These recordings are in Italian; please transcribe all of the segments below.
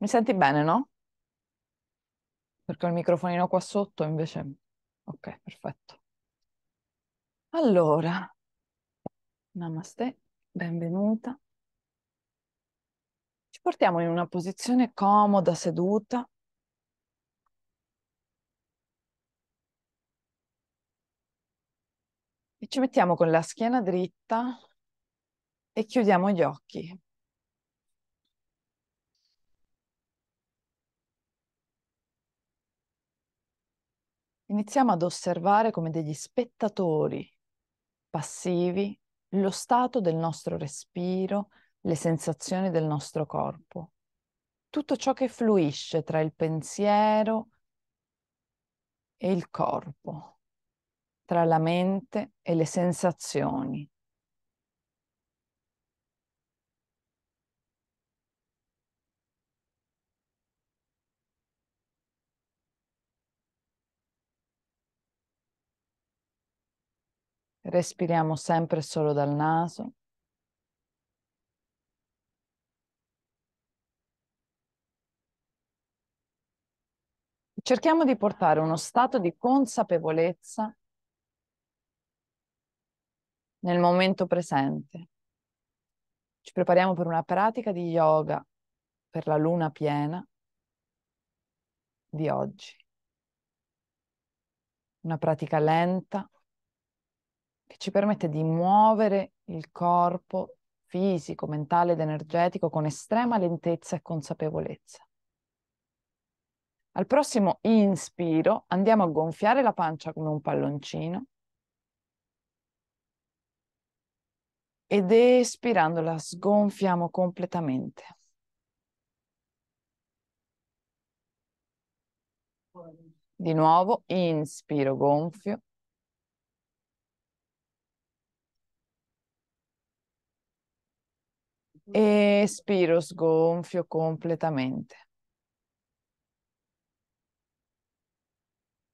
Mi senti bene, no? Perché ho il microfonino qua sotto, invece... Ok, perfetto. Allora, namaste, benvenuta. Ci portiamo in una posizione comoda, seduta. E ci mettiamo con la schiena dritta e chiudiamo gli occhi. iniziamo ad osservare come degli spettatori passivi lo stato del nostro respiro, le sensazioni del nostro corpo, tutto ciò che fluisce tra il pensiero e il corpo, tra la mente e le sensazioni, Respiriamo sempre solo dal naso. Cerchiamo di portare uno stato di consapevolezza nel momento presente. Ci prepariamo per una pratica di yoga per la luna piena di oggi. Una pratica lenta, che ci permette di muovere il corpo fisico, mentale ed energetico con estrema lentezza e consapevolezza. Al prossimo inspiro andiamo a gonfiare la pancia come un palloncino ed espirandola sgonfiamo completamente. Di nuovo inspiro gonfio e espiro sgonfio completamente.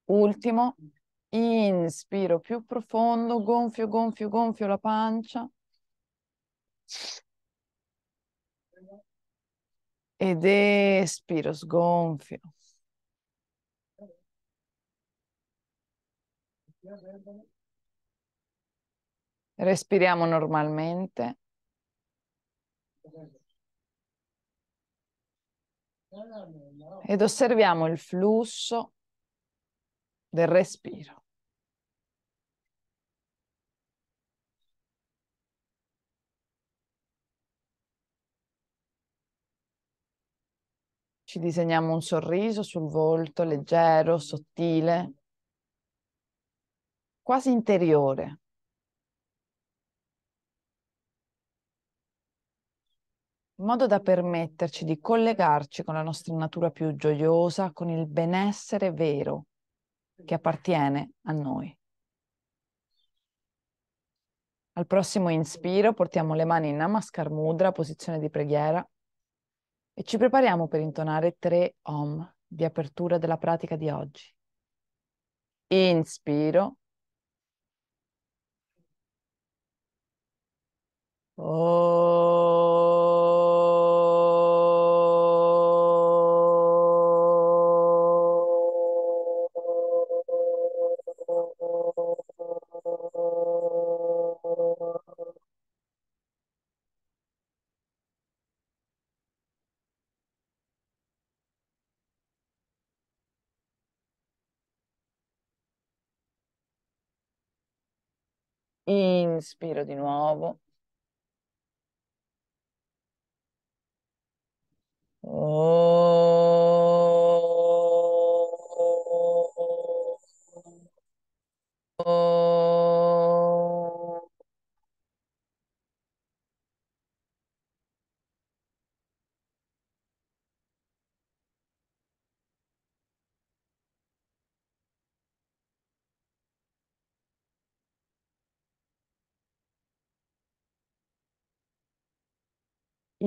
Ultimo, inspiro più profondo, gonfio, gonfio, gonfio la pancia. Ed espiro, sgonfio. Respiriamo normalmente. ed osserviamo il flusso del respiro. Ci disegniamo un sorriso sul volto leggero, sottile, quasi interiore. in modo da permetterci di collegarci con la nostra natura più gioiosa, con il benessere vero che appartiene a noi. Al prossimo inspiro portiamo le mani in Namaskar Mudra, posizione di preghiera, e ci prepariamo per intonare tre Om di apertura della pratica di oggi. Inspiro. Oh. Inspiro di nuovo. Oh. oh.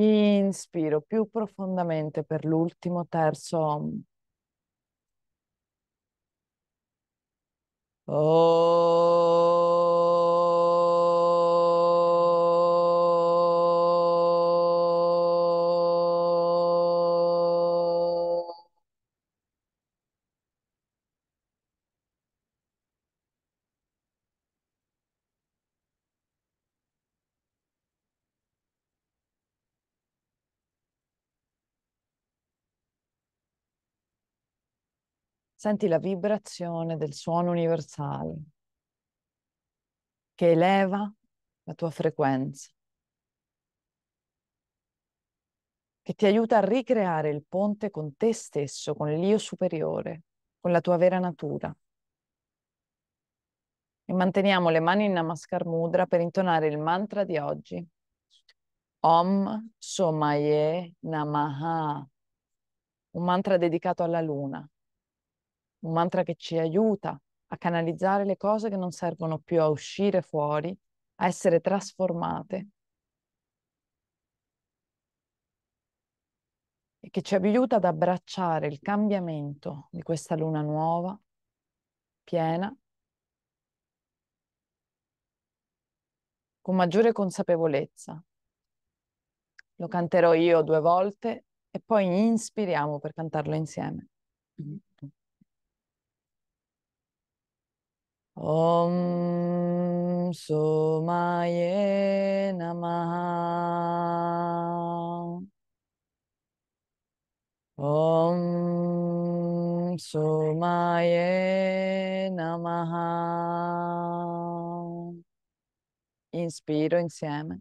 Inspiro più profondamente per l'ultimo terzo om. Oh. Senti la vibrazione del suono universale che eleva la tua frequenza, che ti aiuta a ricreare il ponte con te stesso, con l'io superiore, con la tua vera natura. E manteniamo le mani in Namaskar Mudra per intonare il mantra di oggi. Om Somaye Namaha, un mantra dedicato alla luna un mantra che ci aiuta a canalizzare le cose che non servono più a uscire fuori, a essere trasformate e che ci aiuta ad abbracciare il cambiamento di questa luna nuova, piena, con maggiore consapevolezza. Lo canterò io due volte e poi inspiriamo per cantarlo insieme. Mm-hmm. Om Sumaye Namaha Om Sumaye Namaha Inspiro insieme.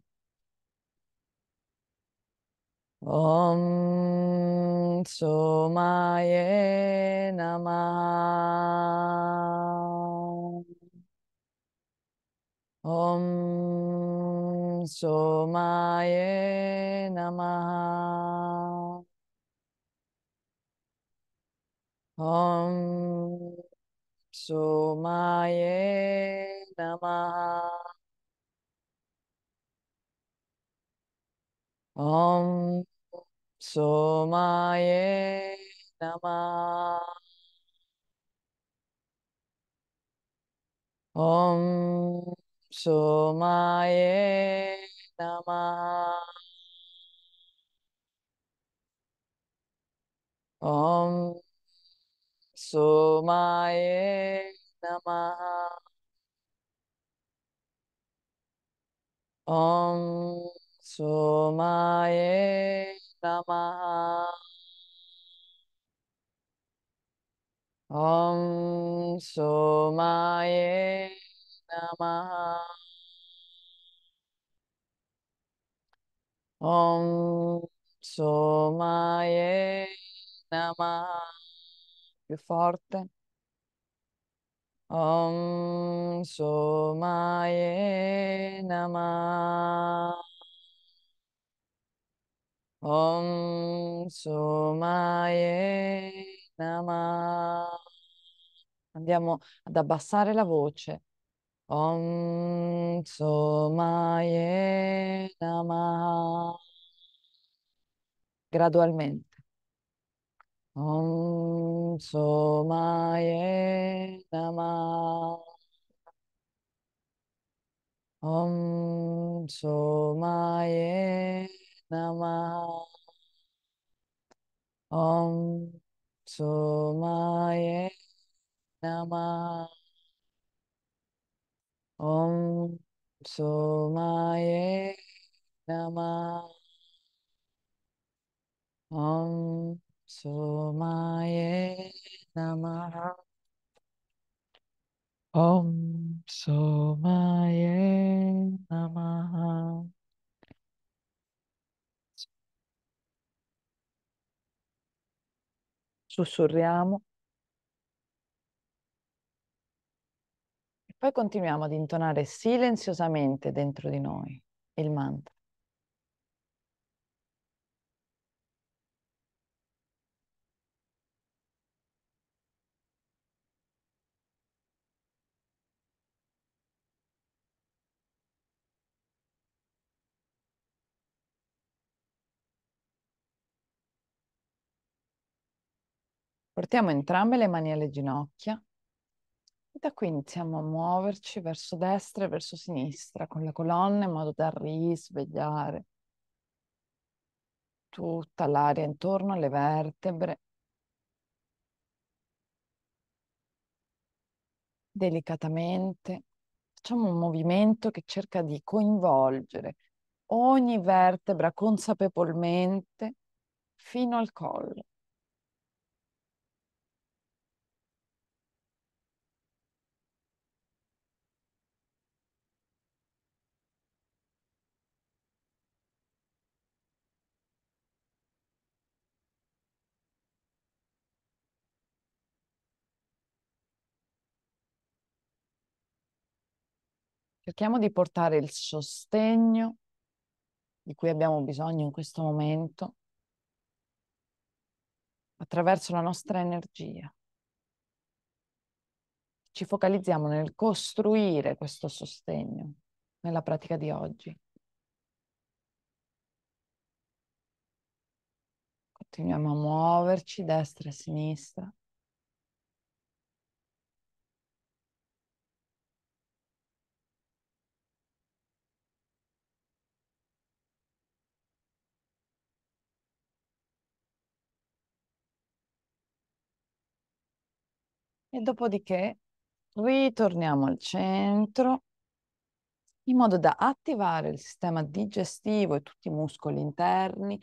Om Sumaye Namaha ॐ सोमाय नमः ॐ सोमाय नमः ॐ सोमाय नमः ॐ सोमाए नम ओम सोमाए नम ओम सोमाए नम ओम सोमाए नमः Om Somaye Namah. Più forte. Om Somaye Namah. Om Somaye Namah. Andiamo ad abbassare la voce. Om Somaye Namaha. Gradualmente. Om Somaye Namaha. Om Somaye Namaha. Om Somaye Namaha. Om Somaye Namah. Om Somaye Namah. Om Somaye Namah. Sussurriamo. Poi continuiamo ad intonare silenziosamente dentro di noi il mantra. Portiamo entrambe le mani alle ginocchia da qui iniziamo a muoverci verso destra e verso sinistra con la colonna in modo da risvegliare tutta l'aria intorno alle vertebre. Delicatamente facciamo un movimento che cerca di coinvolgere ogni vertebra consapevolmente fino al collo. Cerchiamo di portare il sostegno di cui abbiamo bisogno in questo momento attraverso la nostra energia. Ci focalizziamo nel costruire questo sostegno nella pratica di oggi. Continuiamo a muoverci destra e sinistra. e dopodiché ritorniamo al centro in modo da attivare il sistema digestivo e tutti i muscoli interni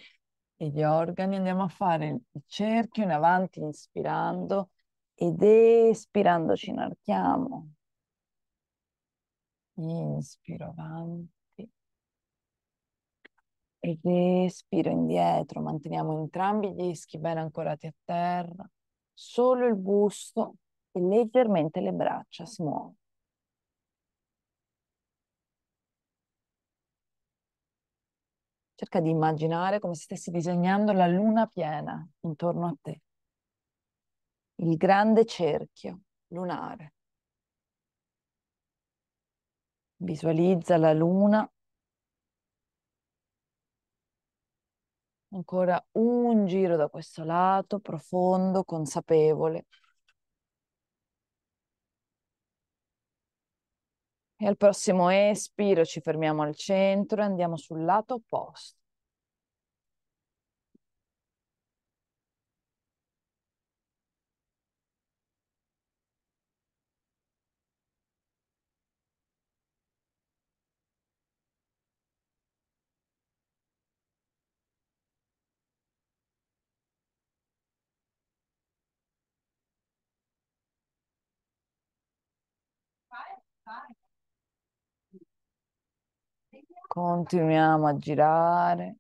e gli organi. Andiamo a fare il cerchio in avanti, inspirando ed espirando ci inarchiamo. Inspiro avanti ed espiro indietro. Manteniamo entrambi gli ischi ben ancorati a terra, solo il busto e leggermente le braccia si muovono. Cerca di immaginare come se stessi disegnando la luna piena intorno a te, il grande cerchio lunare. Visualizza la luna ancora un giro da questo lato, profondo, consapevole. e al prossimo espiro ci fermiamo al centro e andiamo sul lato opposto. Continuiamo a girare.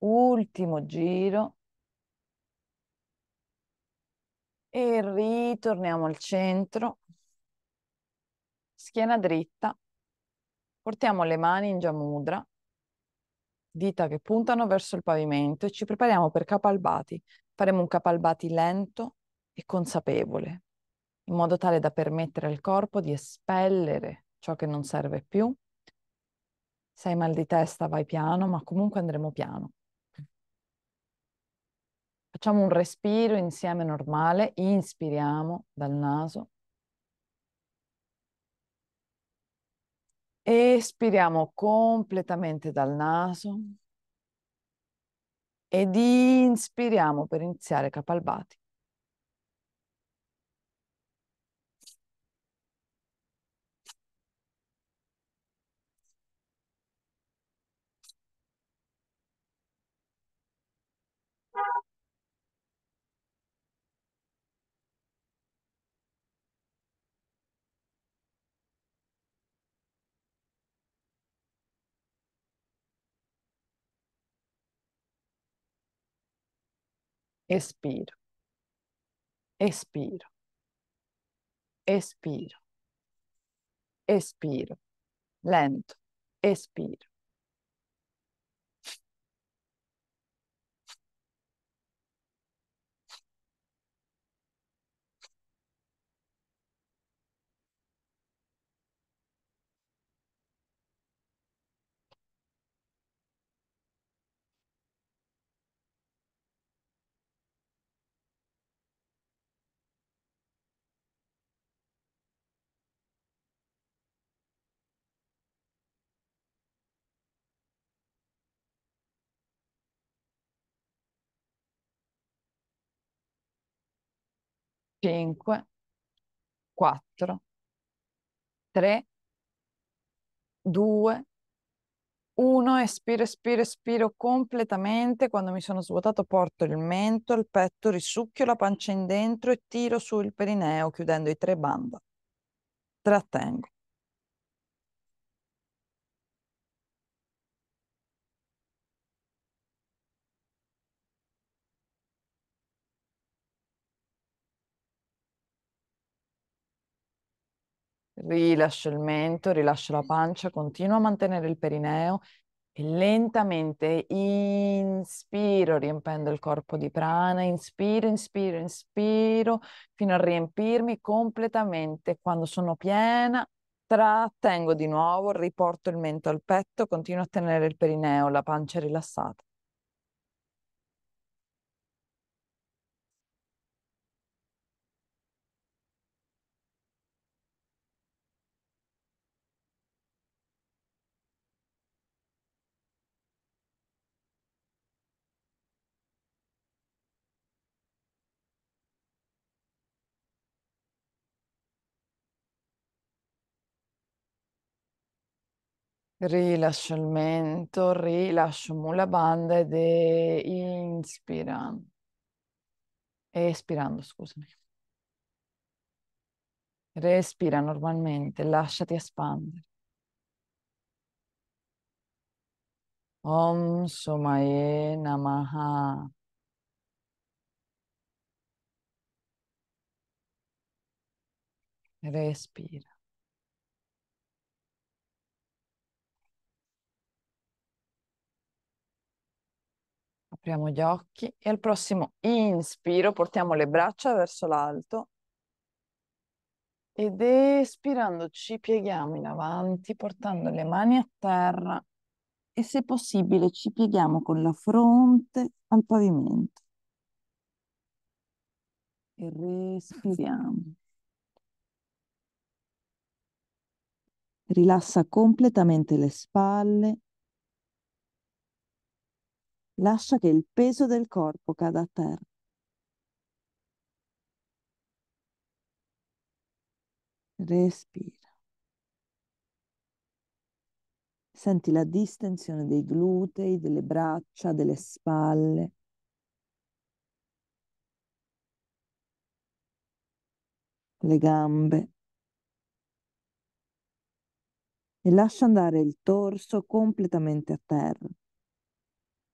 Ultimo giro. E ritorniamo al centro. Schiena dritta. Portiamo le mani in Jamudra dita che puntano verso il pavimento e ci prepariamo per Kapalbhati, Faremo un capalbati lento e consapevole, in modo tale da permettere al corpo di espellere ciò che non serve più. Se hai mal di testa vai piano, ma comunque andremo piano. Facciamo un respiro insieme normale, inspiriamo dal naso. Espiriamo completamente dal naso ed inspiriamo per iniziare Kapalbhati. Expiro. Expiro. Expiro. Expiro. Lento. Expiro. 5, 4, 3, 2, 1, espiro, espiro, espiro completamente. Quando mi sono svuotato porto il mento, il petto, risucchio la pancia in e tiro su il perineo chiudendo i tre banda. Trattengo. Rilascio il mento, rilascio la pancia, continuo a mantenere il perineo e lentamente inspiro riempendo il corpo di prana, inspiro, inspiro, inspiro fino a riempirmi completamente. Quando sono piena, trattengo di nuovo, riporto il mento al petto, continuo a tenere il perineo, la pancia rilassata. Rilascio il mento, rilascio la banda ed inspirando. Espirando, scusami. Respira normalmente, lasciati espandere. Om Somaye Namaha. Respira. Apriamo gli occhi e al prossimo inspiro portiamo le braccia verso l'alto ed espirando ci pieghiamo in avanti portando le mani a terra e se possibile ci pieghiamo con la fronte al pavimento. E respiriamo. Rilassa completamente le spalle Lascia che il peso del corpo cada a terra. Respira. Senti la distensione dei glutei, delle braccia, delle spalle. Le gambe. E lascia andare il torso completamente a terra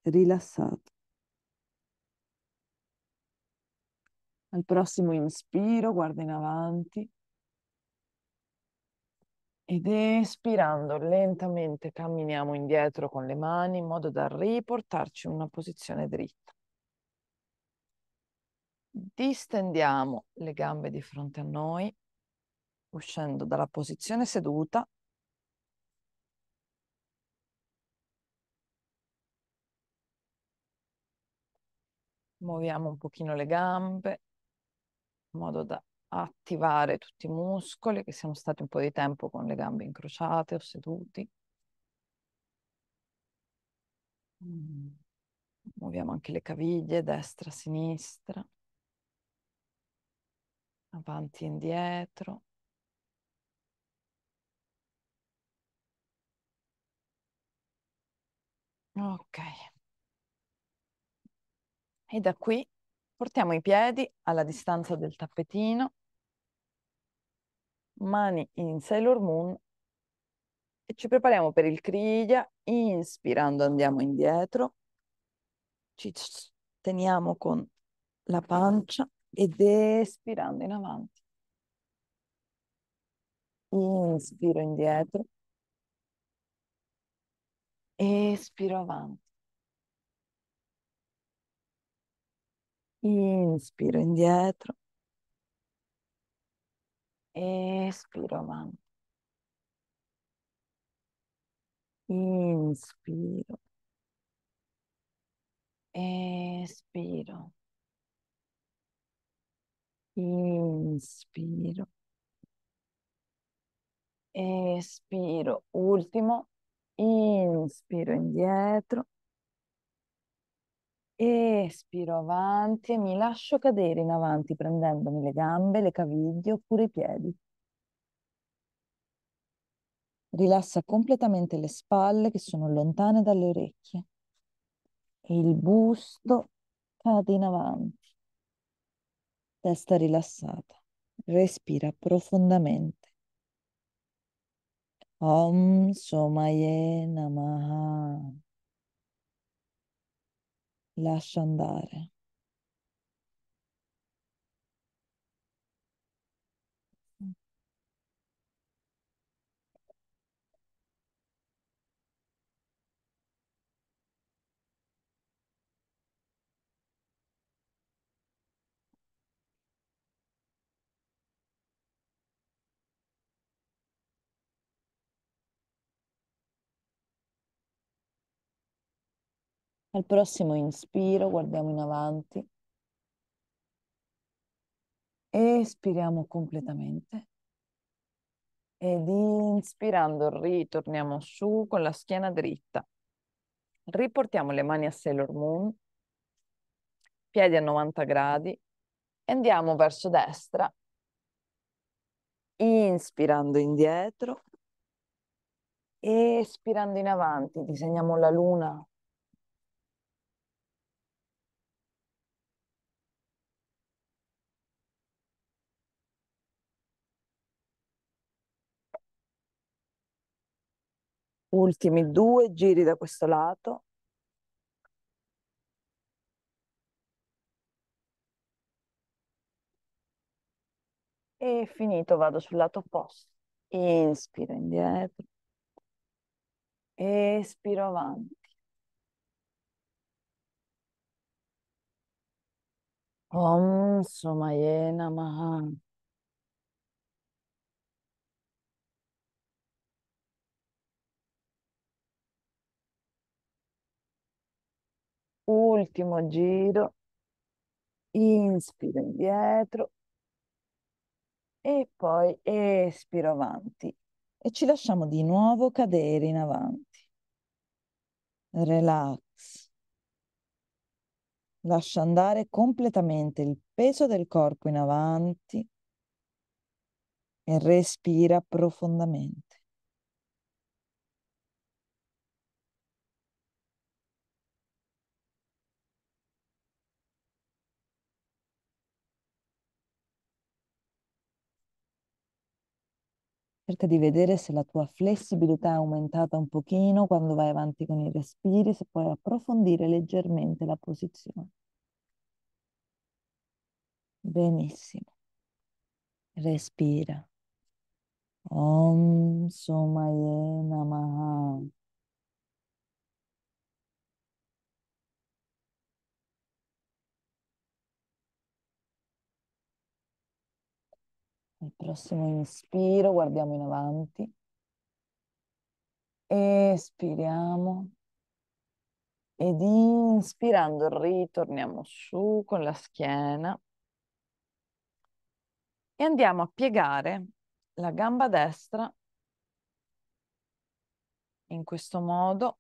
rilassato. Al prossimo inspiro guarda in avanti ed espirando lentamente camminiamo indietro con le mani in modo da riportarci in una posizione dritta. Distendiamo le gambe di fronte a noi, uscendo dalla posizione seduta muoviamo un pochino le gambe in modo da attivare tutti i muscoli che siamo stati un po' di tempo con le gambe incrociate o seduti. Mm. Muoviamo anche le caviglie, destra, sinistra, avanti e indietro. Ok. E da qui portiamo i piedi alla distanza del tappetino, mani in Sailor Moon e ci prepariamo per il Kriya, inspirando andiamo indietro, ci teniamo con la pancia ed espirando in avanti. Inspiro indietro, espiro avanti. Inspiro indietro. Espiro avanti. Inspiro. Espiro. Inspiro. Espiro. Ultimo. Inspiro indietro. Espiro avanti e mi lascio cadere in avanti prendendomi le gambe, le caviglie oppure i piedi. Rilassa completamente le spalle che sono lontane dalle orecchie e il busto cade in avanti. Testa rilassata. Respira profondamente. Om Somaye Namaha lascia andare. Al prossimo inspiro, guardiamo in avanti. Espiriamo completamente. Ed inspirando ritorniamo su con la schiena dritta. Riportiamo le mani a Sailor Moon, piedi a 90 gradi, andiamo verso destra, inspirando indietro, espirando in avanti, disegniamo la luna ultimi due giri da questo lato. E finito, vado sul lato opposto. Inspiro indietro. Espiro avanti. Om Somayena Mahan. Ultimo giro. Inspiro indietro. E poi espiro avanti. E ci lasciamo di nuovo cadere in avanti. Relax. Lascia andare completamente il peso del corpo in avanti e respira profondamente. cerca di vedere se la tua flessibilità è aumentata un pochino quando vai avanti con i respiri, se puoi approfondire leggermente la posizione. Benissimo. Respira. Om Somaye Namaha. Il prossimo inspiro, guardiamo in avanti. Espiriamo. Ed inspirando ritorniamo su con la schiena e andiamo a piegare la gamba destra in questo modo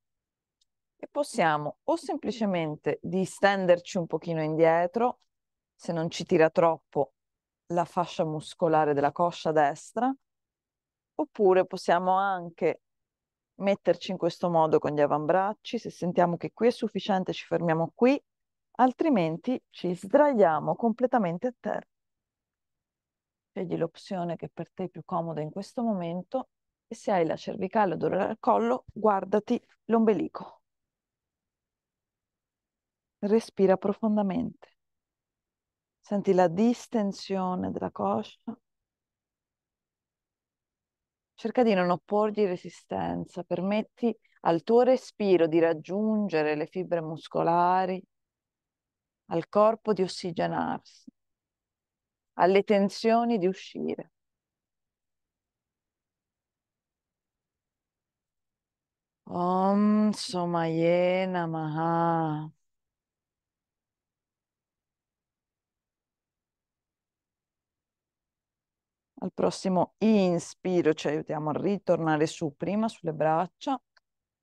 e possiamo o semplicemente distenderci un pochino indietro se non ci tira troppo la fascia muscolare della coscia destra, oppure possiamo anche metterci in questo modo con gli avambracci, se sentiamo che qui è sufficiente ci fermiamo qui, altrimenti ci sdraiamo completamente a terra. Scegli l'opzione che per te è più comoda in questo momento e se hai la cervicale o dolore al collo, guardati l'ombelico. Respira profondamente. Senti la distensione della coscia. Cerca di non opporgli resistenza, permetti al tuo respiro di raggiungere le fibre muscolari, al corpo di ossigenarsi, alle tensioni di uscire. Om Somaye Maha. al prossimo inspiro ci aiutiamo a ritornare su prima sulle braccia,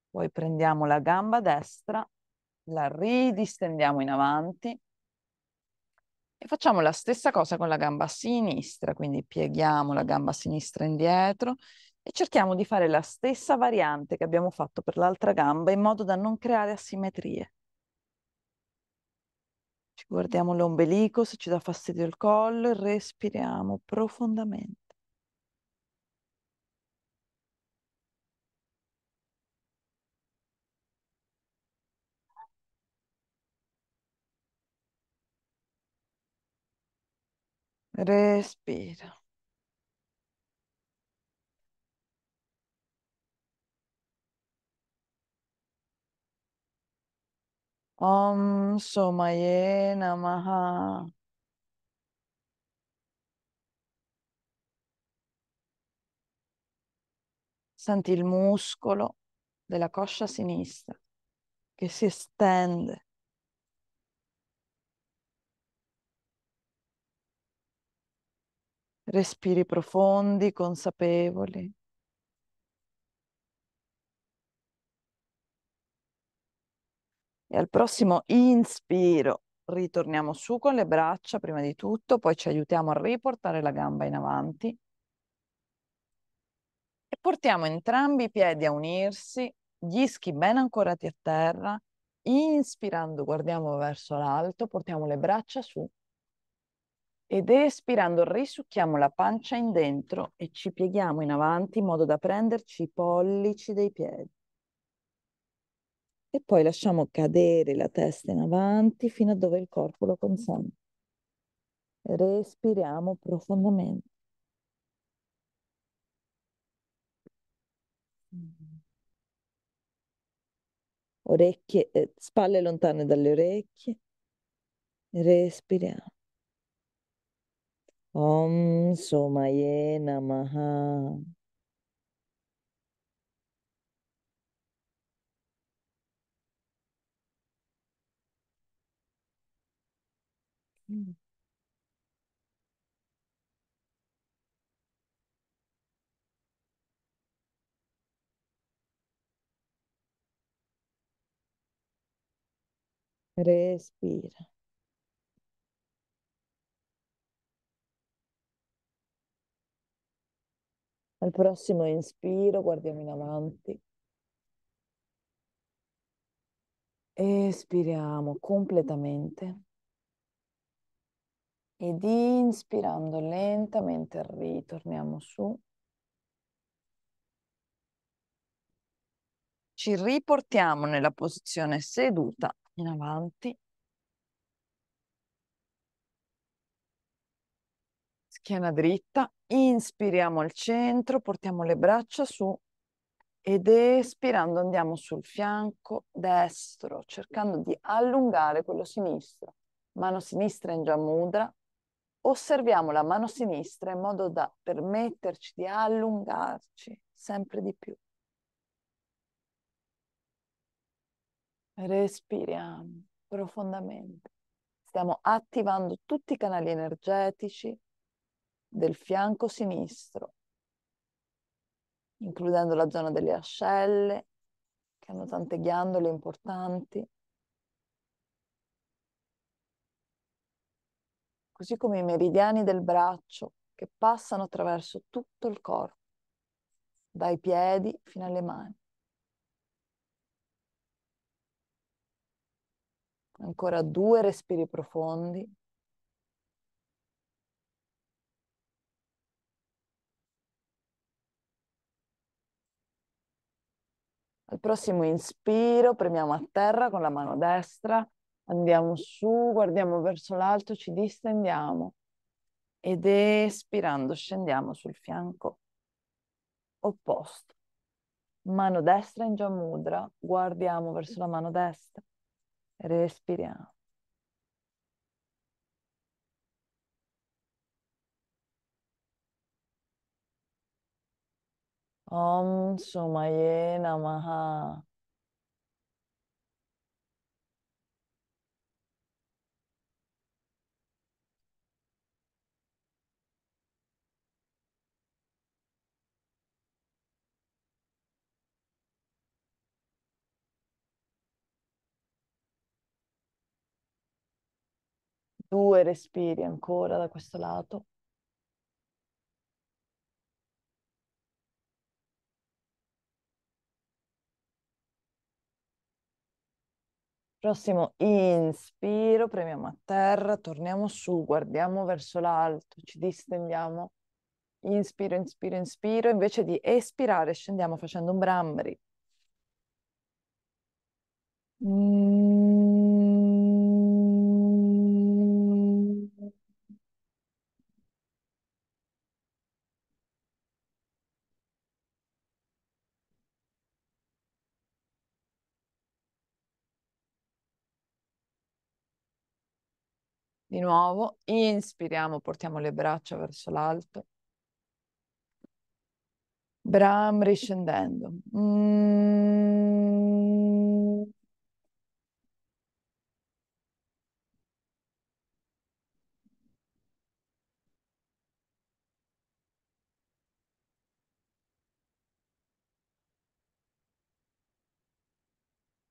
poi prendiamo la gamba destra, la ridistendiamo in avanti e facciamo la stessa cosa con la gamba sinistra, quindi pieghiamo la gamba sinistra indietro e cerchiamo di fare la stessa variante che abbiamo fatto per l'altra gamba in modo da non creare asimmetrie. Ci guardiamo l'ombelico, se ci dà fastidio il collo, e respiriamo profondamente. Respira. Om Somaye Namaha. Senti il muscolo della coscia sinistra che si estende. Respiri profondi, consapevoli. E al prossimo inspiro, ritorniamo su con le braccia prima di tutto, poi ci aiutiamo a riportare la gamba in avanti. E portiamo entrambi i piedi a unirsi, gli ischi ben ancorati a terra. Inspirando guardiamo verso l'alto, portiamo le braccia su ed espirando risucchiamo la pancia in dentro e ci pieghiamo in avanti in modo da prenderci i pollici dei piedi e poi lasciamo cadere la testa in avanti fino a dove il corpo lo consente. Respiriamo profondamente. Orecchie, eh, spalle lontane dalle orecchie. Respiriamo. Om Somaye Maha. Mm. Respira. Al prossimo inspiro guardiamo in avanti. Espiriamo completamente. Ed inspirando lentamente ritorniamo su. Ci riportiamo nella posizione seduta in avanti. Schiena dritta, inspiriamo al centro, portiamo le braccia su ed espirando andiamo sul fianco destro, cercando di allungare quello sinistro. Mano sinistra in Giamudra, Osserviamo la mano sinistra in modo da permetterci di allungarci sempre di più. Respiriamo profondamente. Stiamo attivando tutti i canali energetici del fianco sinistro, includendo la zona delle ascelle, che hanno tante ghiandole importanti. così come i meridiani del braccio che passano attraverso tutto il corpo, dai piedi fino alle mani. Ancora due respiri profondi. Al prossimo inspiro premiamo a terra con la mano destra, Andiamo su, guardiamo verso l'alto, ci distendiamo ed espirando scendiamo sul fianco opposto. Mano destra in Jamudra, guardiamo verso la mano destra, respiriamo. Om Sumayena Maha. Due respiri ancora da questo lato. Prossimo inspiro, premiamo a terra, torniamo su, guardiamo verso l'alto, ci distendiamo. Inspiro, inspiro, inspiro. Invece di espirare, scendiamo facendo un brambri. Mm. Di nuovo, inspiriamo, portiamo le braccia verso l'alto. Bram riscendendo. Mm.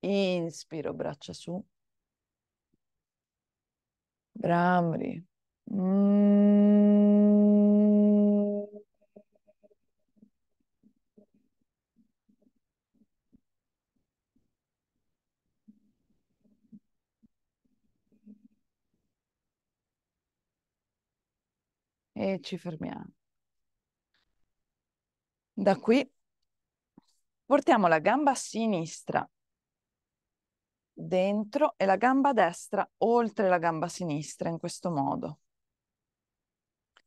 Inspiro, braccia su. Brahmri. Mm. E ci fermiamo. Da qui portiamo la gamba sinistra dentro e la gamba destra oltre la gamba sinistra in questo modo.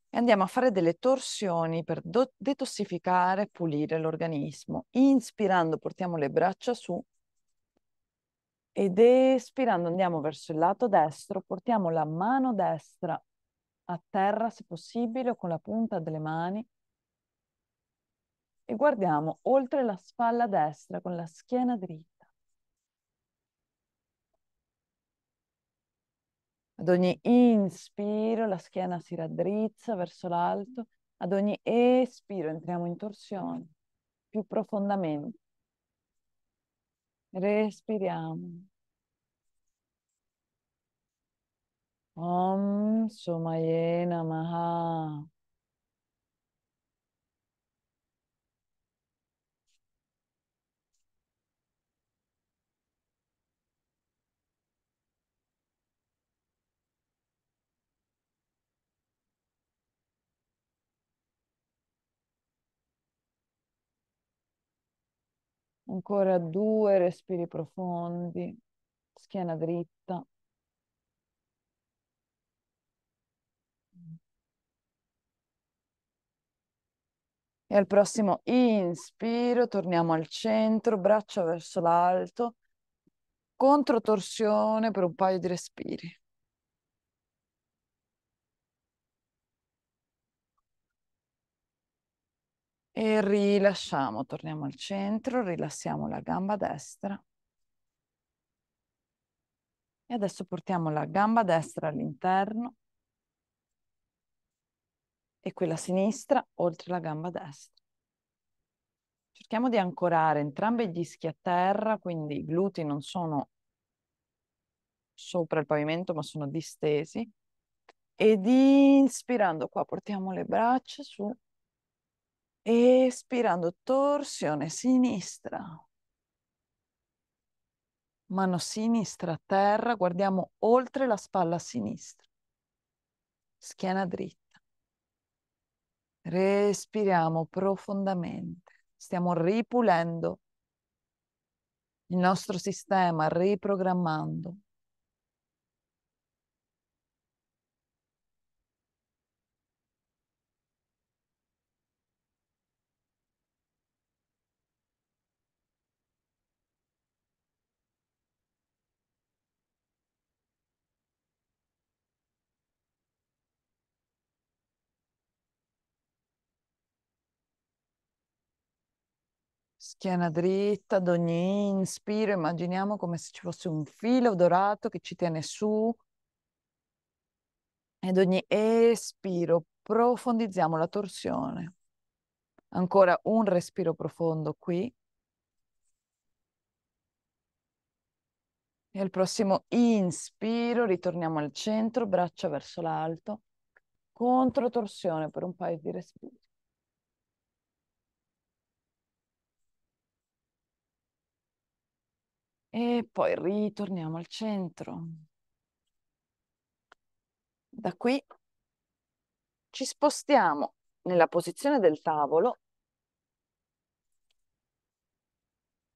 E andiamo a fare delle torsioni per detossificare, pulire l'organismo. Inspirando portiamo le braccia su ed espirando andiamo verso il lato destro, portiamo la mano destra a terra se possibile o con la punta delle mani e guardiamo oltre la spalla destra con la schiena dritta. Ad ogni inspiro la schiena si raddrizza verso l'alto, ad ogni espiro entriamo in torsione più profondamente. Respiriamo. Om Sumayena Maha. Ancora due respiri profondi, schiena dritta. E al prossimo inspiro torniamo al centro, braccia verso l'alto, controtorsione per un paio di respiri. E rilasciamo, torniamo al centro, rilassiamo la gamba destra. E adesso portiamo la gamba destra all'interno e quella sinistra oltre la gamba destra. Cerchiamo di ancorare entrambi gli ischi a terra, quindi i glutei non sono sopra il pavimento ma sono distesi. Ed inspirando qua portiamo le braccia su Espirando, torsione sinistra. Mano sinistra a terra, guardiamo oltre la spalla sinistra. Schiena dritta. Respiriamo profondamente. Stiamo ripulendo il nostro sistema, riprogrammando Schiena dritta ad ogni inspiro, immaginiamo come se ci fosse un filo dorato che ci tiene su. Ed ogni espiro profondizziamo la torsione. Ancora un respiro profondo qui. E al prossimo inspiro ritorniamo al centro, braccia verso l'alto, contro torsione per un paio di respiri. E poi ritorniamo al centro. Da qui ci spostiamo nella posizione del tavolo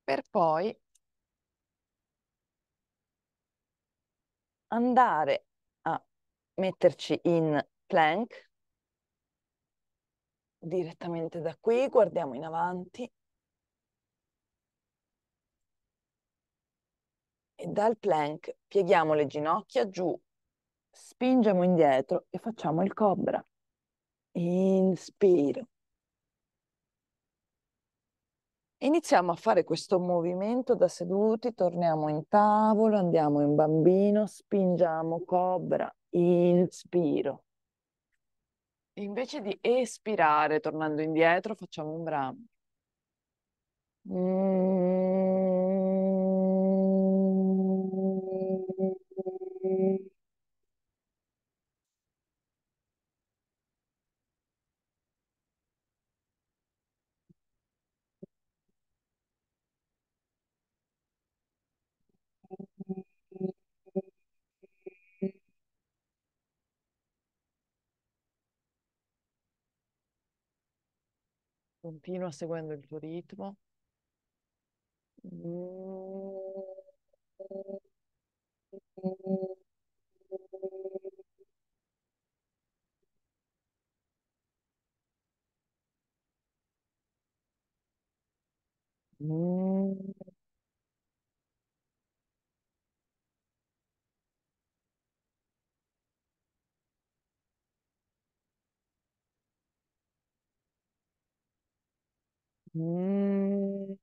per poi andare a metterci in plank direttamente da qui, guardiamo in avanti e dal plank pieghiamo le ginocchia giù, spingiamo indietro e facciamo il cobra. Inspiro. Iniziamo a fare questo movimento da seduti, torniamo in tavolo, andiamo in bambino, spingiamo cobra, inspiro. invece di espirare, tornando indietro, facciamo un bravo. Mm. Continua seguendo il tuo ritmo. Mm. Mm,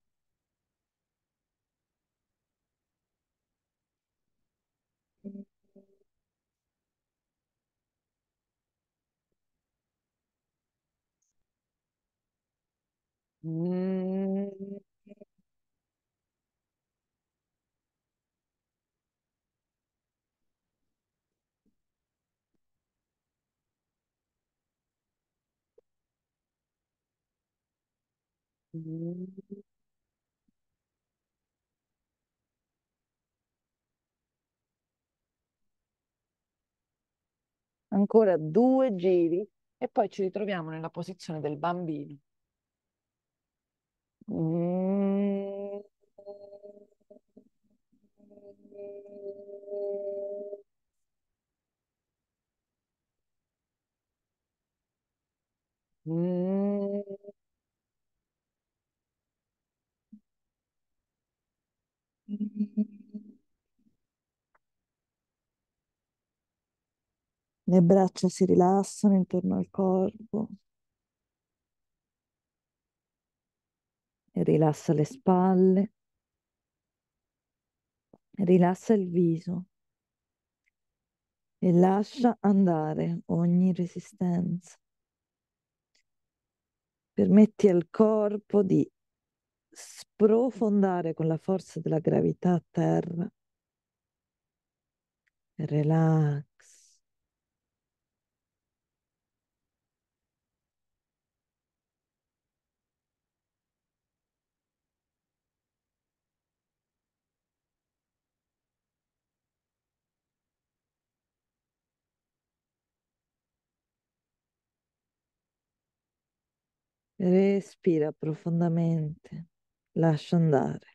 Hmm. Mm. Ancora due giri e poi ci ritroviamo nella posizione del bambino. Mm. le braccia si rilassano intorno al corpo, rilassa le spalle, rilassa il viso e lascia andare ogni resistenza. Permetti al corpo di sprofondare con la forza della gravità a terra. Relax. Respira profondamente, lascia andare.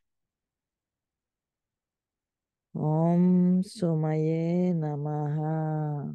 Om Sumaye Namaha.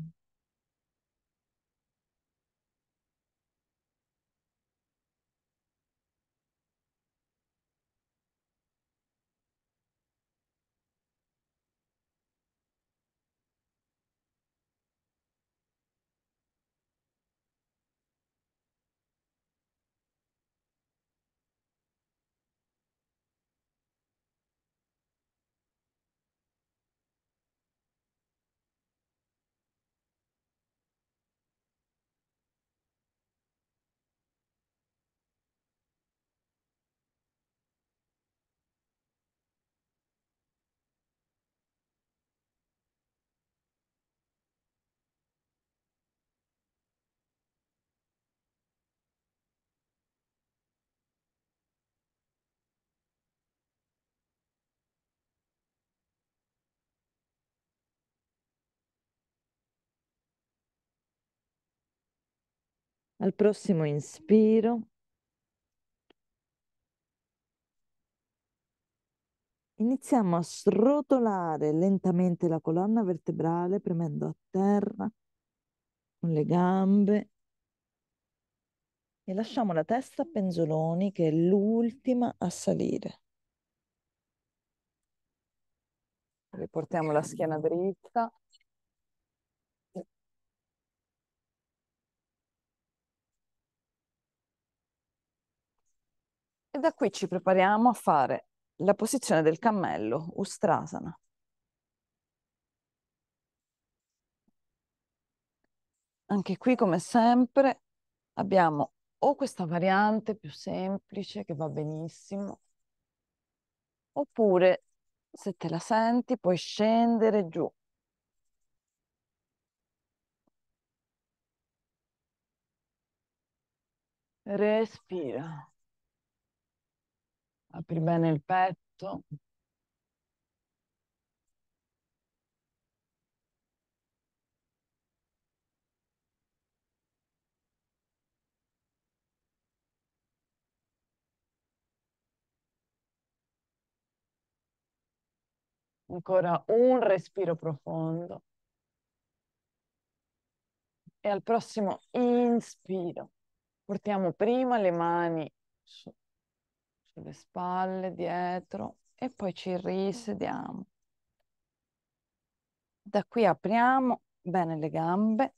Al prossimo inspiro. Iniziamo a srotolare lentamente la colonna vertebrale premendo a terra con le gambe e lasciamo la testa a penzoloni che è l'ultima a salire. Riportiamo la schiena dritta, E da qui ci prepariamo a fare la posizione del cammello, Ustrasana. Anche qui, come sempre, abbiamo o questa variante più semplice che va benissimo, oppure se te la senti puoi scendere giù. Respira apri bene il petto. Ancora un respiro profondo. E al prossimo inspiro portiamo prima le mani su sulle spalle, dietro e poi ci risediamo. Da qui apriamo bene le gambe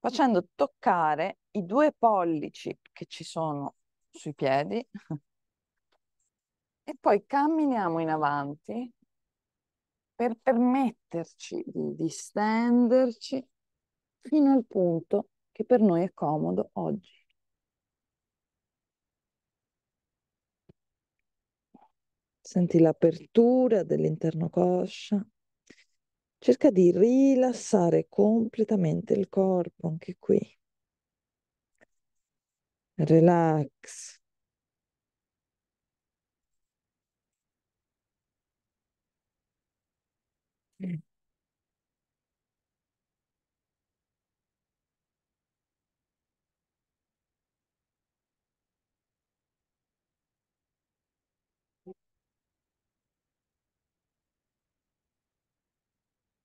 facendo toccare i due pollici che ci sono sui piedi e poi camminiamo in avanti per permetterci di distenderci fino al punto che per noi è comodo oggi. Senti l'apertura dell'interno coscia. Cerca di rilassare completamente il corpo anche qui. Relax. Mm.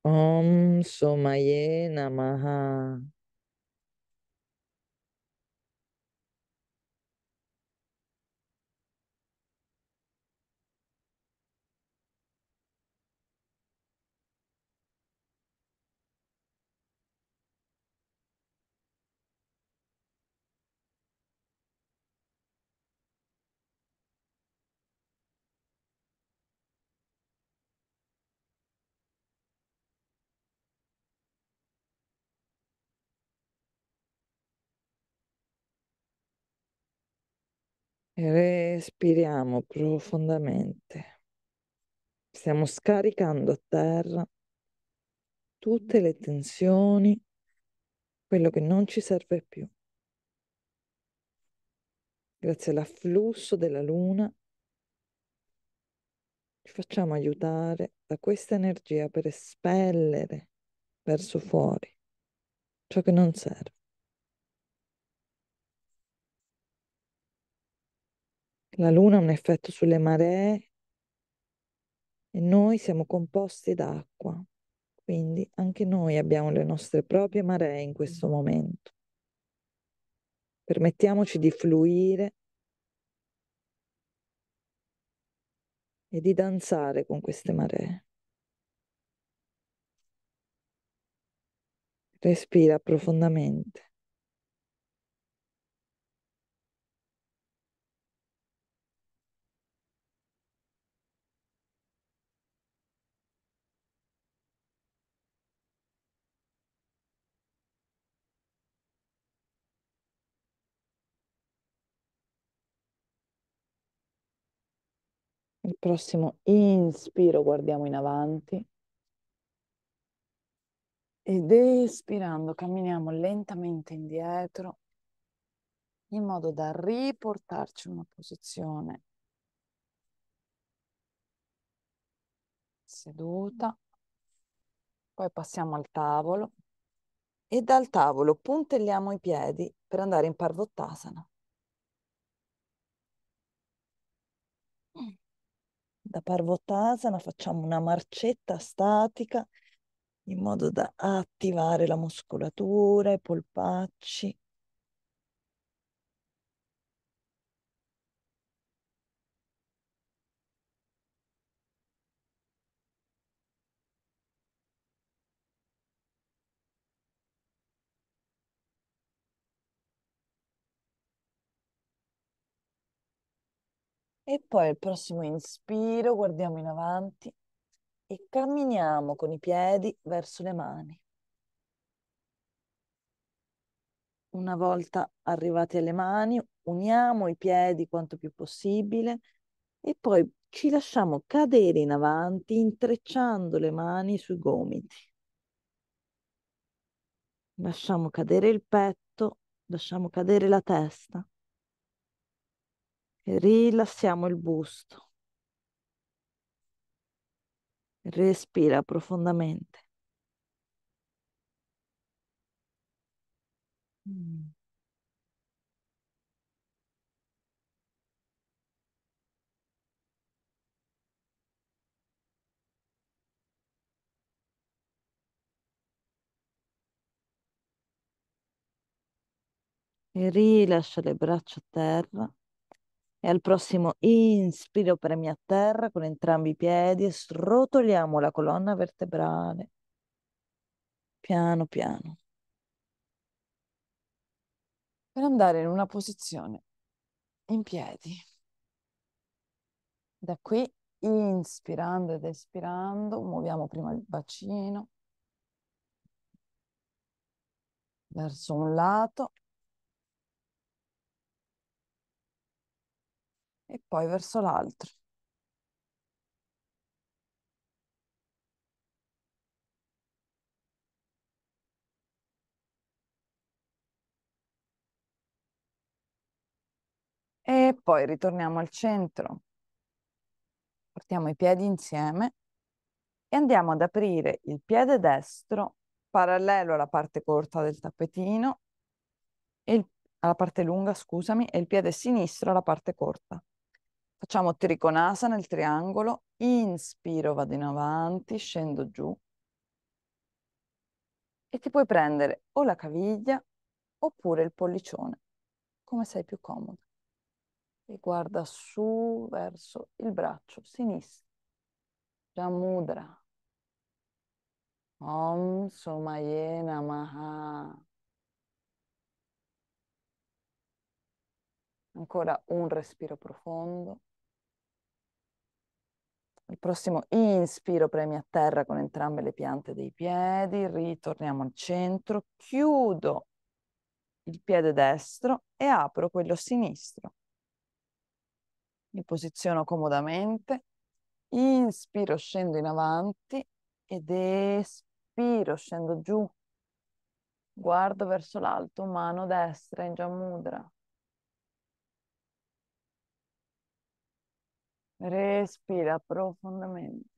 Om Somaye Namaha. Respiriamo profondamente. Stiamo scaricando a terra tutte le tensioni, quello che non ci serve più. Grazie all'afflusso della luna ci facciamo aiutare da questa energia per espellere verso fuori ciò che non serve. La Luna ha un effetto sulle maree e noi siamo composti d'acqua, quindi anche noi abbiamo le nostre proprie maree in questo momento. Permettiamoci di fluire e di danzare con queste maree. Respira profondamente. Prossimo inspiro, guardiamo in avanti. Ed espirando, camminiamo lentamente indietro in modo da riportarci in una posizione seduta. Poi passiamo al tavolo e dal tavolo puntelliamo i piedi per andare in Parvottasana. da Parvotasana facciamo una marcetta statica in modo da attivare la muscolatura, i polpacci, E poi il prossimo inspiro, guardiamo in avanti e camminiamo con i piedi verso le mani. Una volta arrivati alle mani, uniamo i piedi quanto più possibile e poi ci lasciamo cadere in avanti intrecciando le mani sui gomiti. Lasciamo cadere il petto, lasciamo cadere la testa rilassiamo il busto. Respira profondamente. Mm. E rilascia le braccia a terra. E al prossimo inspiro premi a terra con entrambi i piedi e srotoliamo la colonna vertebrale. Piano piano. Per andare in una posizione in piedi. Da qui inspirando ed espirando, muoviamo prima il bacino verso un lato e poi verso l'altro. E poi ritorniamo al centro. Portiamo i piedi insieme e andiamo ad aprire il piede destro parallelo alla parte corta del tappetino, e il, alla parte lunga, scusami, e il piede sinistro alla parte corta. Facciamo Trikonasana, nel triangolo, inspiro, vado in avanti, scendo giù e ti puoi prendere o la caviglia oppure il pollicione, come sei più comodo. E guarda su verso il braccio sinistro. Jamudra. Om Somaye Maha. Ancora un respiro profondo. Il prossimo inspiro, premi a terra con entrambe le piante dei piedi, ritorniamo al centro, chiudo il piede destro e apro quello sinistro. Mi posiziono comodamente, inspiro, scendo in avanti ed espiro, scendo giù. Guardo verso l'alto, mano destra in Giamudra. Respira profondamente.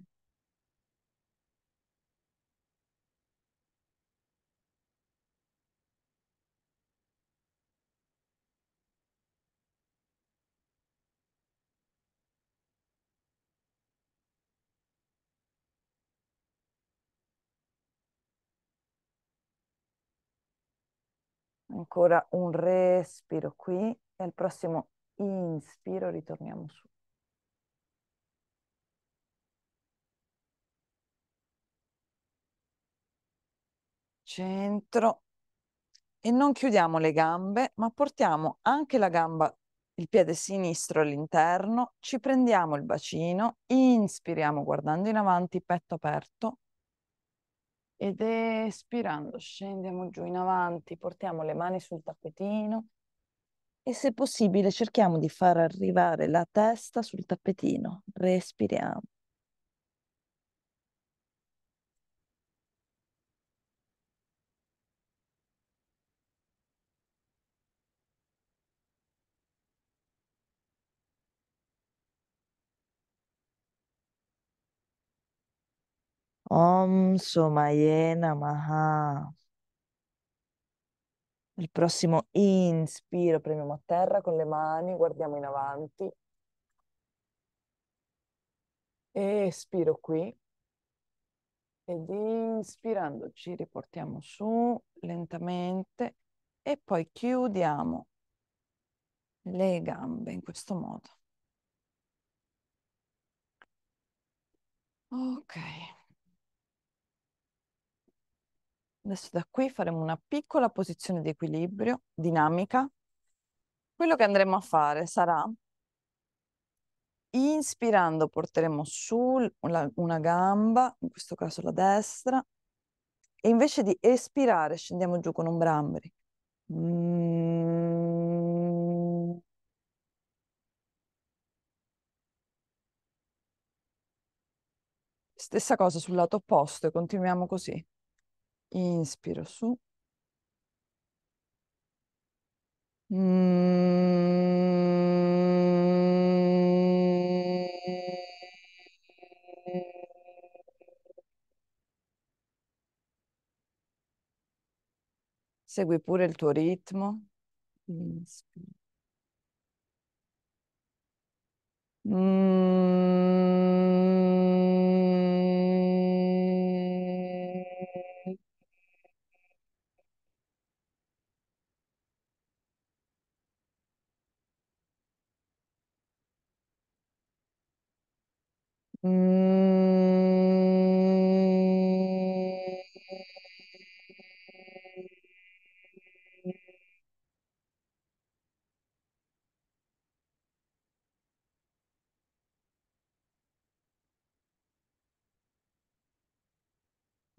Ancora un respiro qui e al prossimo inspiro ritorniamo su. Centro. E non chiudiamo le gambe, ma portiamo anche la gamba, il piede sinistro all'interno, ci prendiamo il bacino, inspiriamo guardando in avanti, petto aperto. Ed espirando, scendiamo giù in avanti, portiamo le mani sul tappetino e se possibile cerchiamo di far arrivare la testa sul tappetino. Respiriamo. Om Somaye Namaha. Il prossimo inspiro, premiamo a terra con le mani, guardiamo in avanti. Espiro qui. Ed inspirando ci riportiamo su lentamente e poi chiudiamo le gambe in questo modo. Ok. Adesso da qui faremo una piccola posizione di equilibrio, dinamica. Quello che andremo a fare sarà, inspirando porteremo su una, una gamba, in questo caso la destra, e invece di espirare scendiamo giù con un brambri. Stessa cosa sul lato opposto e continuiamo così. Inspiro su. Segui pure il tuo ritmo. Inspiro. Mm.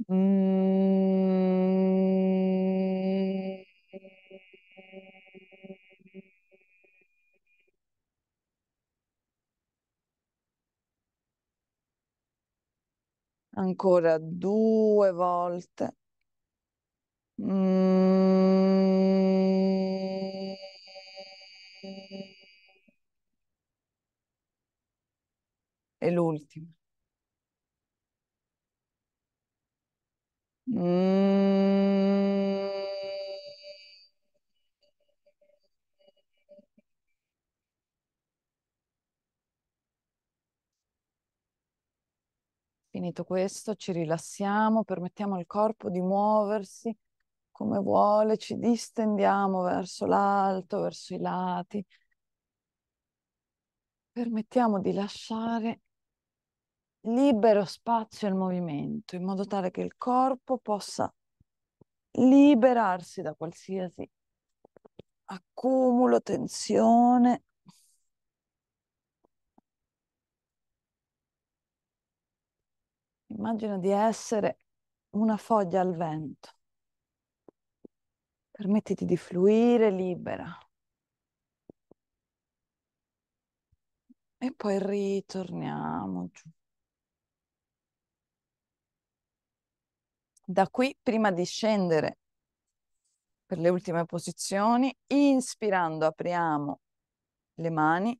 Mm. Ancora due volte. Mm. Mm. Finito questo, ci rilassiamo, permettiamo al corpo di muoversi come vuole, ci distendiamo verso l'alto, verso i lati. Permettiamo di lasciare libero spazio al movimento, in modo tale che il corpo possa liberarsi da qualsiasi accumulo, tensione. Immagina di essere una foglia al vento. Permettiti di fluire libera. E poi ritorniamo giù. Da qui, prima di scendere per le ultime posizioni, inspirando apriamo le mani,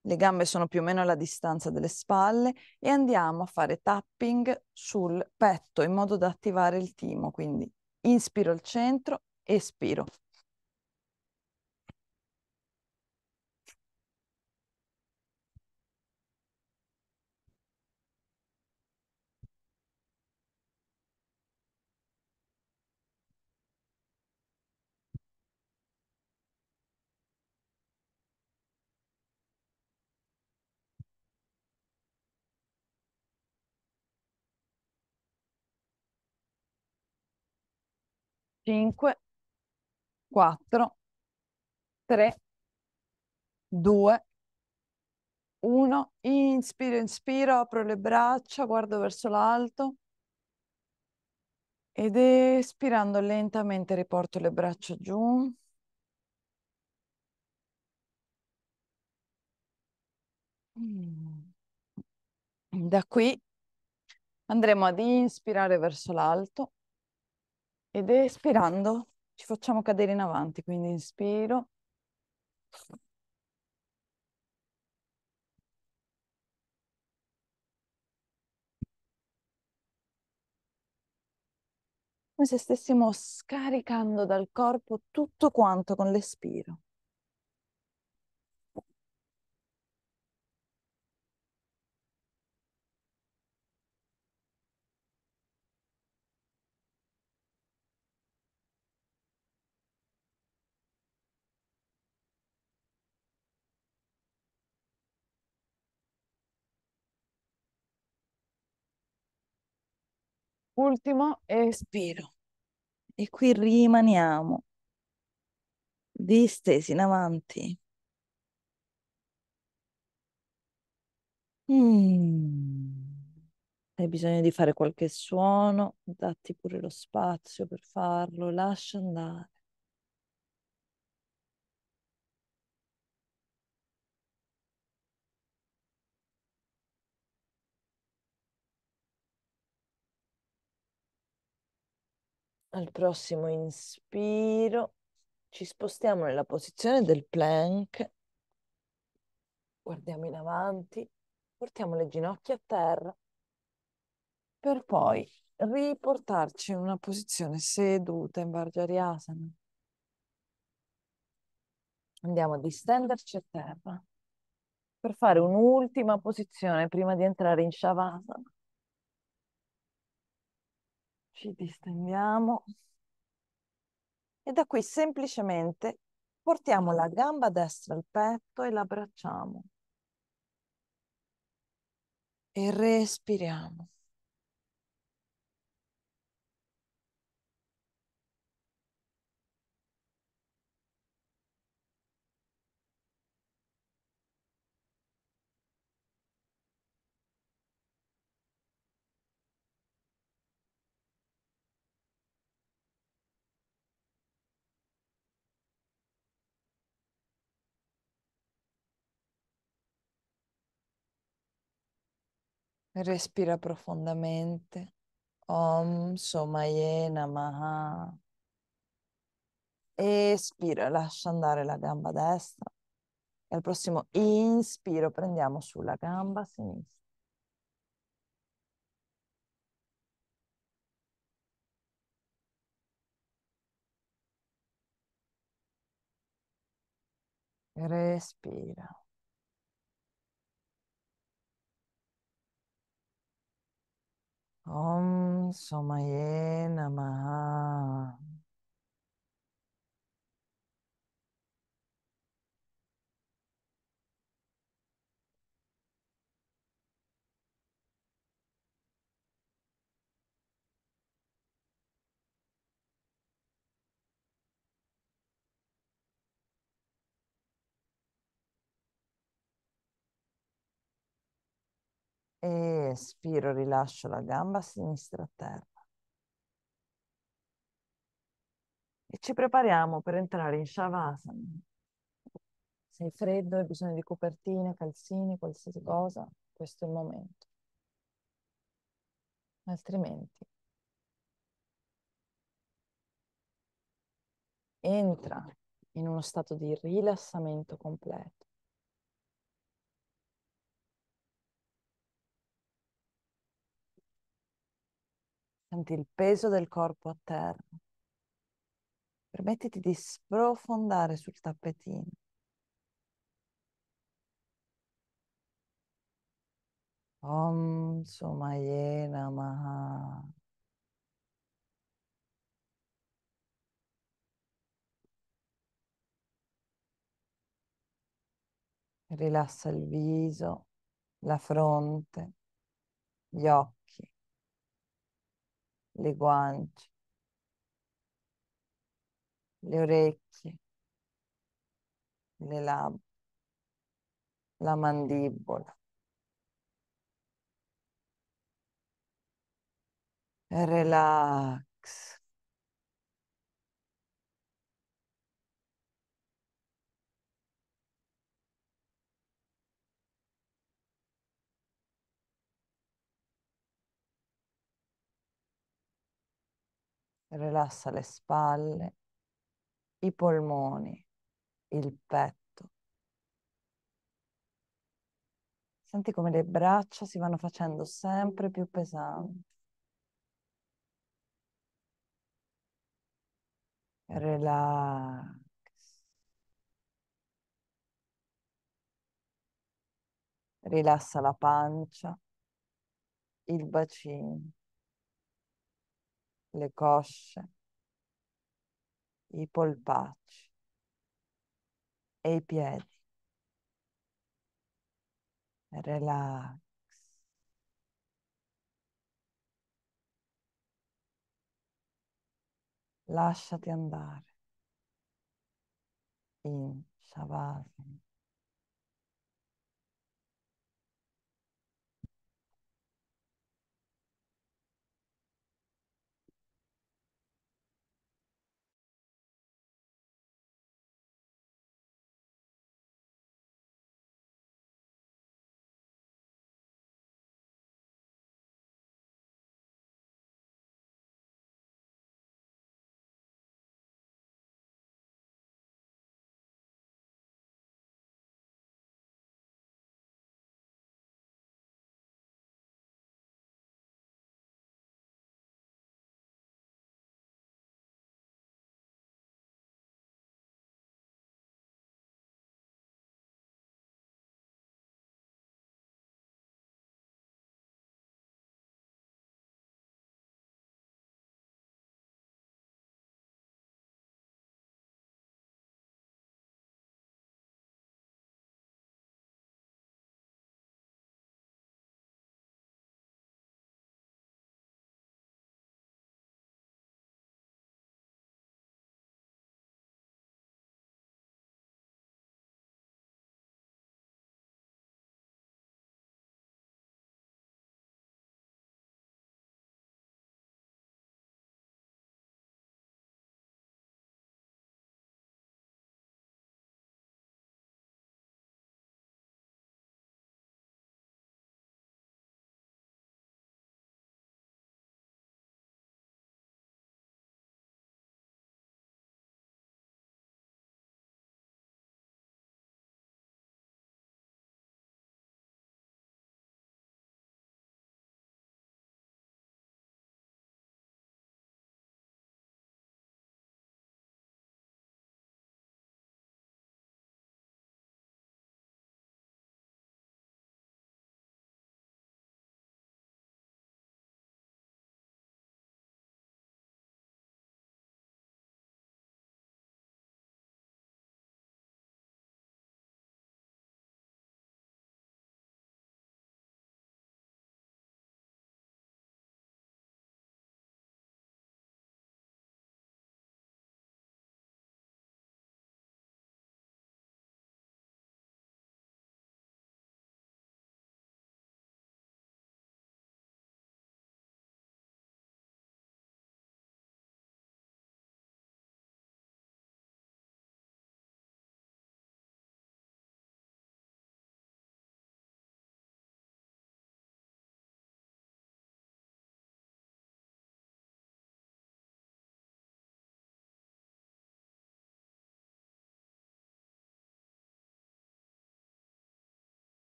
le gambe sono più o meno alla distanza delle spalle e andiamo a fare tapping sul petto in modo da attivare il timo, quindi inspiro al centro, espiro, 5, 4, 3, 2, 1. Inspiro, inspiro, apro le braccia, guardo verso l'alto. Ed espirando lentamente riporto le braccia giù. Da qui andremo ad inspirare verso l'alto ed espirando ci facciamo cadere in avanti, quindi inspiro. Come se stessimo scaricando dal corpo tutto quanto con l'espiro. Ultimo espiro. E qui rimaniamo distesi in avanti. Mm. Hai bisogno di fare qualche suono, datti pure lo spazio per farlo, lascia andare. Al prossimo inspiro ci spostiamo nella posizione del plank, guardiamo in avanti, portiamo le ginocchia a terra per poi riportarci in una posizione seduta in Varjariasana. Andiamo a distenderci a terra per fare un'ultima posizione prima di entrare in Shavasana ci distendiamo e da qui semplicemente portiamo la gamba destra al petto e la abbracciamo e respiriamo. Respira profondamente. Om Somaye Namaha. Espira, lascia andare la gamba destra. E al prossimo inspiro prendiamo sulla gamba sinistra. Respira. Om Somaye Namaha. Eh, inspiro, rilascio la gamba sinistra a terra. E ci prepariamo per entrare in Shavasana. Sei freddo, hai bisogno di copertine, calzini, qualsiasi cosa, questo è il momento. Altrimenti entra in uno stato di rilassamento completo. Senti il peso del corpo a terra. Permettiti di sprofondare sul tappetino. Om Sumaye Namaha. Rilassa il viso, la fronte, gli occhi le guance, le orecchie, le labbra, la mandibola. E Relax. Rilassa le spalle, i polmoni, il petto. Senti come le braccia si vanno facendo sempre più pesanti. Relax. Rilassa la pancia, il bacino le cosce, i polpacci e i piedi. Relax. Lasciati andare in Shavasana.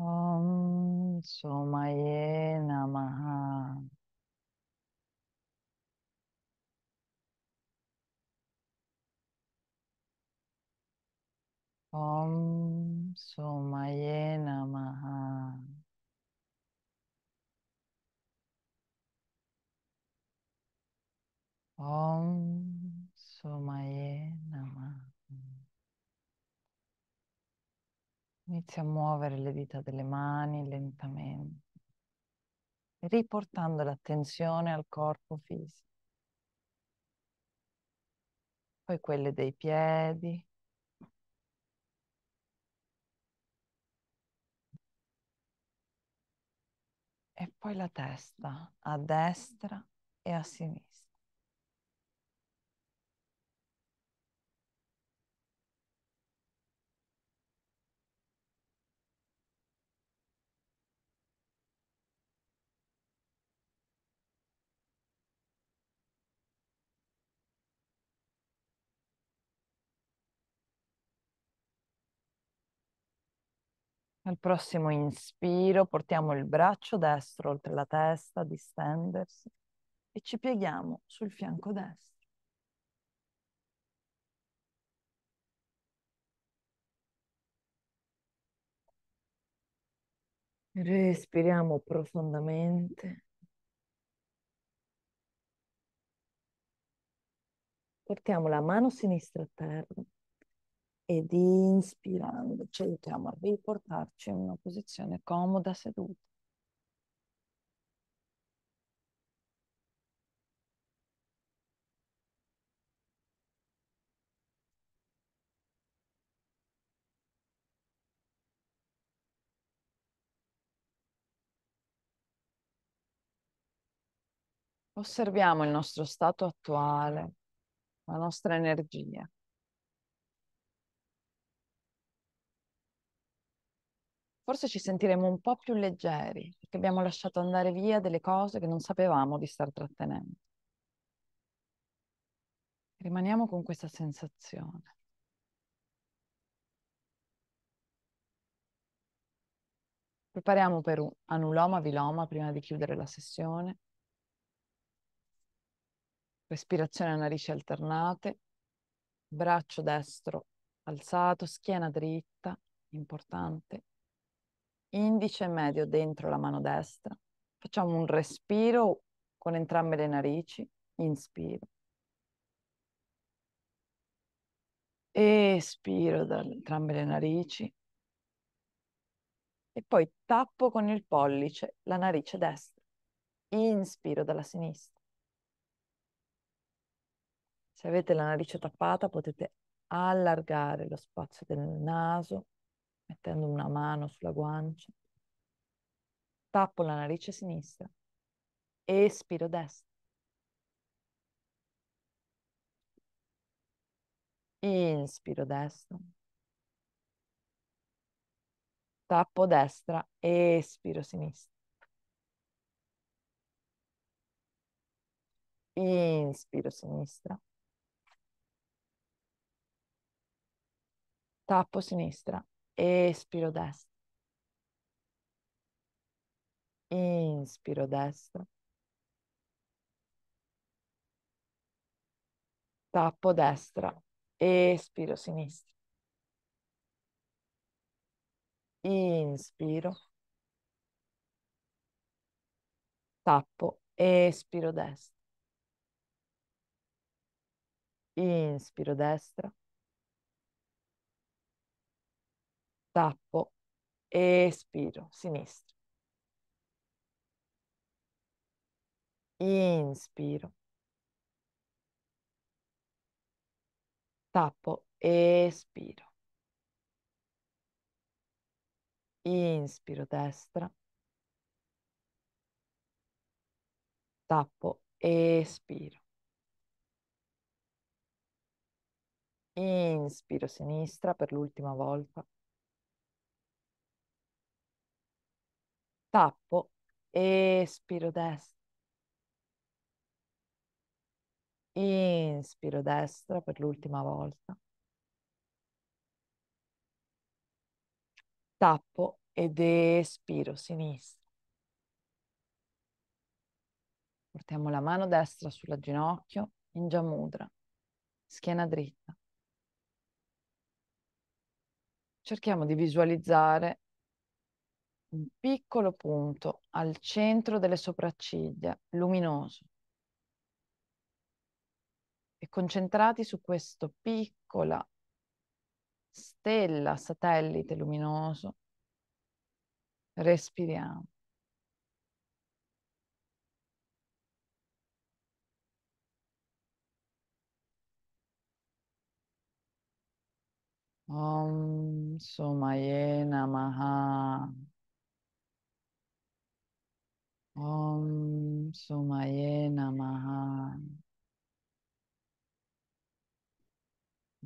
ओम सोमये नमः ओम सोमये नमः ओम सोमये Inizia a muovere le dita delle mani lentamente, riportando l'attenzione al corpo fisico, poi quelle dei piedi, e poi la testa a destra e a sinistra. Al prossimo inspiro portiamo il braccio destro oltre la testa, distendersi e ci pieghiamo sul fianco destro. Respiriamo profondamente. Portiamo la mano sinistra a terra ed inspirando ci aiutiamo a riportarci in una posizione comoda seduta. Osserviamo il nostro stato attuale, la nostra energia. forse ci sentiremo un po' più leggeri, perché abbiamo lasciato andare via delle cose che non sapevamo di star trattenendo. Rimaniamo con questa sensazione. Prepariamo per un anuloma viloma prima di chiudere la sessione. Respirazione a narici alternate, braccio destro alzato, schiena dritta, importante, indice e medio dentro la mano destra. Facciamo un respiro con entrambe le narici, inspiro. Espiro da entrambe le narici. E poi tappo con il pollice la narice destra. Inspiro dalla sinistra. Se avete la narice tappata potete allargare lo spazio del naso mettendo una mano sulla guancia. Tappo la narice sinistra. Espiro destra. Inspiro destra. Tappo destra, espiro sinistra. Inspiro sinistra. Tappo sinistra, Espiro destro. Inspiro destro. Tappo destra. Espiro sinistra. Inspiro. Tappo. Espiro destra. Inspiro destra. tappo, espiro, sinistro. Inspiro. Tappo, espiro. Inspiro destra. Tappo, espiro. Inspiro sinistra per l'ultima volta. tappo, espiro destra. Inspiro destra per l'ultima volta. Tappo ed espiro sinistra. Portiamo la mano destra sulla ginocchio in Jamudra, schiena dritta. Cerchiamo di visualizzare un piccolo punto al centro delle sopracciglia, luminoso. E concentrati su questa piccola stella, satellite luminoso, respiriamo. Om Sumaye Namaha. Om Sumaye Namaha.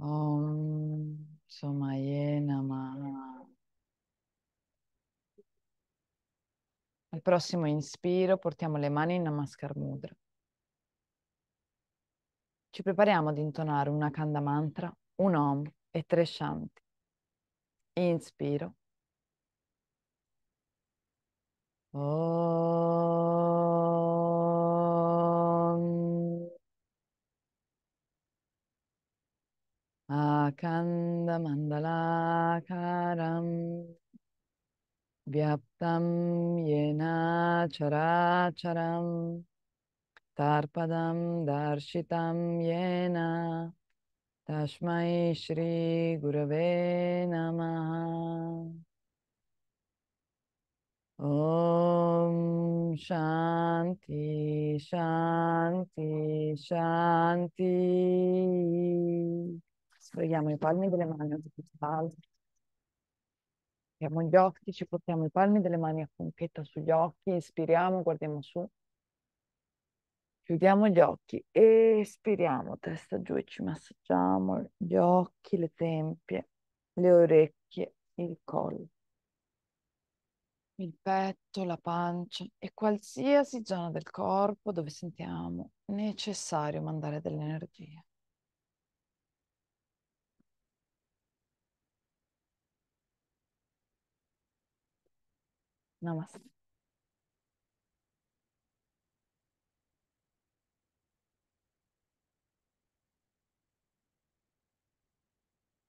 Om Sumaye Namaha. Al prossimo inspiro portiamo le mani in Namaskar Mudra. Ci prepariamo ad intonare una Kanda Mantra, un Om e tre Shanti. Inspiro. आकन्दमण्डलाकारं व्याप्तं येन चराचरं तार्पदं दर्शितं येन तस्मै श्रीगुरवे नमः Om Shanti, Shanti, Shanti. Sfreghiamo i palmi delle mani Apriamo gli occhi, ci portiamo i palmi delle mani a conchetta sugli occhi, inspiriamo, guardiamo su. Chiudiamo gli occhi, espiriamo, testa giù e ci massaggiamo gli occhi, le tempie, le orecchie, il collo il petto, la pancia e qualsiasi zona del corpo dove sentiamo necessario mandare dell'energia. Namaste.